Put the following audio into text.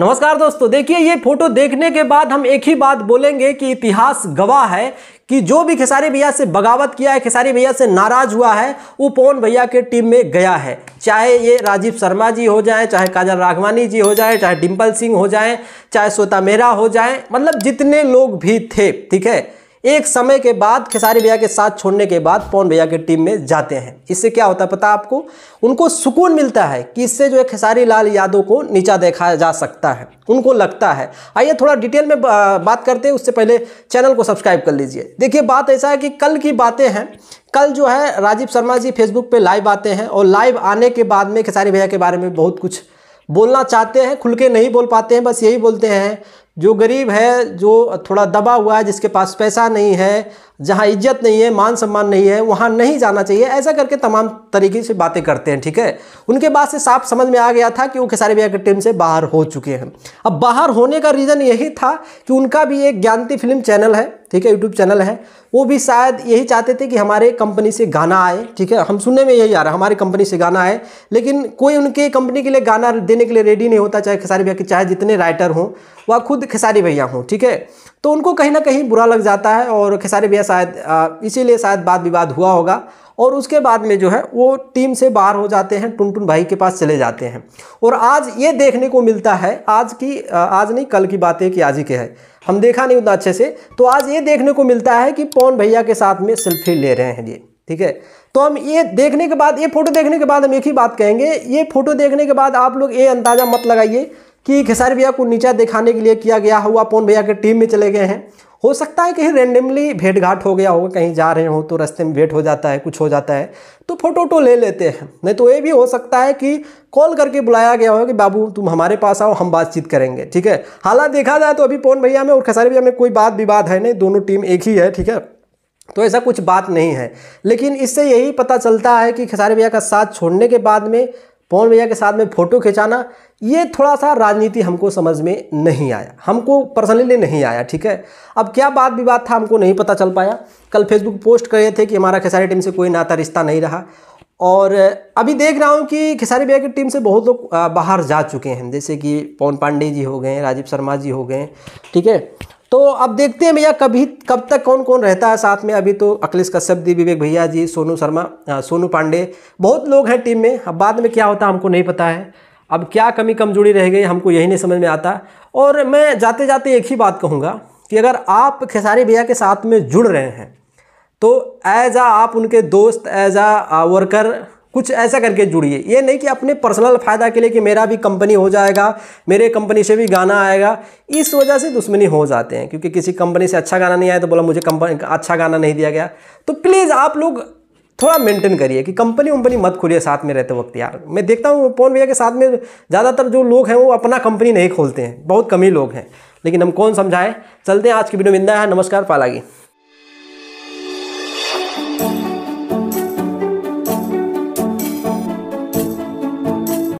नमस्कार दोस्तों देखिए ये फोटो देखने के बाद हम एक ही बात बोलेंगे कि इतिहास गवाह है कि जो भी खेसारी भैया से बगावत किया है खेसारी भैया से नाराज हुआ है वो पवन भैया के टीम में गया है चाहे ये राजीव शर्मा जी हो जाए चाहे काजल राघवानी जी हो जाए चाहे डिम्पल सिंह हो जाए चाहे श्वेता मेहरा हो जाए मतलब जितने लोग भी थे ठीक है एक समय के बाद खेसारी भैया के साथ छोड़ने के बाद पवन भैया की टीम में जाते हैं इससे क्या होता है पता आपको उनको सुकून मिलता है कि इससे जो है खेसारी लाल यादव को नीचा देखा जा सकता है उनको लगता है आइए थोड़ा डिटेल में बात करते हैं उससे पहले चैनल को सब्सक्राइब कर लीजिए देखिए बात ऐसा है कि कल की बातें हैं कल जो है राजीव शर्मा जी फेसबुक पर लाइव आते हैं और लाइव आने के बाद में खेसारी भैया के बारे में बहुत कुछ बोलना चाहते हैं खुल के नहीं बोल पाते हैं बस यही बोलते हैं जो गरीब है जो थोड़ा दबा हुआ है जिसके पास पैसा नहीं है जहाँ इज्जत नहीं है मान सम्मान नहीं है वहाँ नहीं जाना चाहिए ऐसा करके तमाम तरीके से बातें करते हैं ठीक है उनके बाद से साफ समझ में आ गया था कि वो खेसारी भैया के टीम से बाहर हो चुके हैं अब बाहर होने का रीज़न यही था कि उनका भी एक ज्ञानती फिल्म चैनल है ठीक है यूट्यूब चैनल है वो भी शायद यही चाहते थे कि हमारे कंपनी से गाना आए ठीक है हम सुनने में यही आ रहा है हमारी कंपनी से गाना आए लेकिन कोई उनके कंपनी के लिए गाना देने के लिए रेडी नहीं होता चाहे खेसारी भैया के चाहे जितने राइटर हों वह खुद खुद खेसारी भैया हूँ ठीक है तो उनको कहीं ना कहीं बुरा लग जाता है और खेसारी भैया शायद इसीलिए शायद वाद विवाद हुआ होगा और उसके बाद में जो है वो टीम से बाहर हो जाते हैं टुनटुन भाई के पास चले जाते हैं और आज ये देखने को मिलता है आज की आज नहीं कल की बात है कि आज ही के है हम देखा नहीं उतना अच्छे से तो आज ये देखने को मिलता है कि पवन भैया के साथ में सेल्फी ले रहे हैं ये ठीक है तो हम ये देखने के बाद ये फोटो देखने के बाद हम एक ही बात कहेंगे ये फोटो देखने के बाद आप लोग ये अंदाज़ा मत लगाइए कि खेसारी भैया को नीचा दिखाने के लिए किया गया हुआ पवन भैया के टीम में चले गए हैं हो सकता है कहीं रेंडमली भेंट घाट हो गया होगा कहीं जा रहे हो तो रास्ते में भेंट हो जाता है कुछ हो जाता है तो फोटो तो वोटो ले लेते हैं नहीं तो ये भी हो सकता है कि कॉल करके बुलाया गया हो कि बाबू तुम हमारे पास आओ हम बातचीत करेंगे ठीक है हालात देखा जाए तो अभी पवन भैया में और खेसारी भैया में कोई बात विवाद है नहीं दोनों टीम एक ही है ठीक है तो ऐसा कुछ बात नहीं है लेकिन इससे यही पता चलता है कि खेसारी भैया का साथ छोड़ने के बाद में पवन भैया के साथ में फ़ोटो खिंचाना ये थोड़ा सा राजनीति हमको समझ में नहीं आया हमको पर्सनली नहीं आया ठीक है अब क्या बात विवाद था हमको नहीं पता चल पाया कल फेसबुक पोस्ट कर रहे थे कि हमारा खेसारी टीम से कोई नाता रिश्ता नहीं रहा और अभी देख रहा हूँ कि खेसारी भैया की टीम से बहुत लोग बाहर जा चुके हैं जैसे कि पवन पांडे जी हो गए राजीव शर्मा जी हो गए ठीक है तो अब देखते हैं भैया कभी कब तक कौन कौन रहता है साथ में अभी तो अखिलेश कश्यप जी विवेक भैया जी सोनू शर्मा सोनू पांडे बहुत लोग हैं टीम में अब बाद में क्या होता हमको नहीं पता है अब क्या कमी कमजोरी रह गई हमको यही नहीं समझ में आता और मैं जाते जाते एक ही बात कहूँगा कि अगर आप खेसारी भैया के साथ में जुड़ रहे हैं तो एज आ आप उनके दोस्त एज आ वर्कर कुछ ऐसा करके जुड़िए ये नहीं कि अपने पर्सनल फ़ायदा के लिए कि मेरा भी कंपनी हो जाएगा मेरे कंपनी से भी गाना आएगा इस वजह से दुश्मनी हो जाते हैं क्योंकि किसी कंपनी से अच्छा गाना नहीं आया तो बोला मुझे कंपनी अच्छा गाना नहीं दिया गया तो प्लीज़ आप लोग थोड़ा मेंटेन करिए कि कंपनी वंपनी मत खोलिए साथ में रहते वक्त यार मैं देखता हूँ पवन भैया के साथ में ज़्यादातर जो लोग हैं वो अपना कंपनी नहीं खोलते हैं बहुत कम ही लोग हैं लेकिन हम कौन समझाएं चलते हैं आज की वीडियो में है नमस्कार पालागी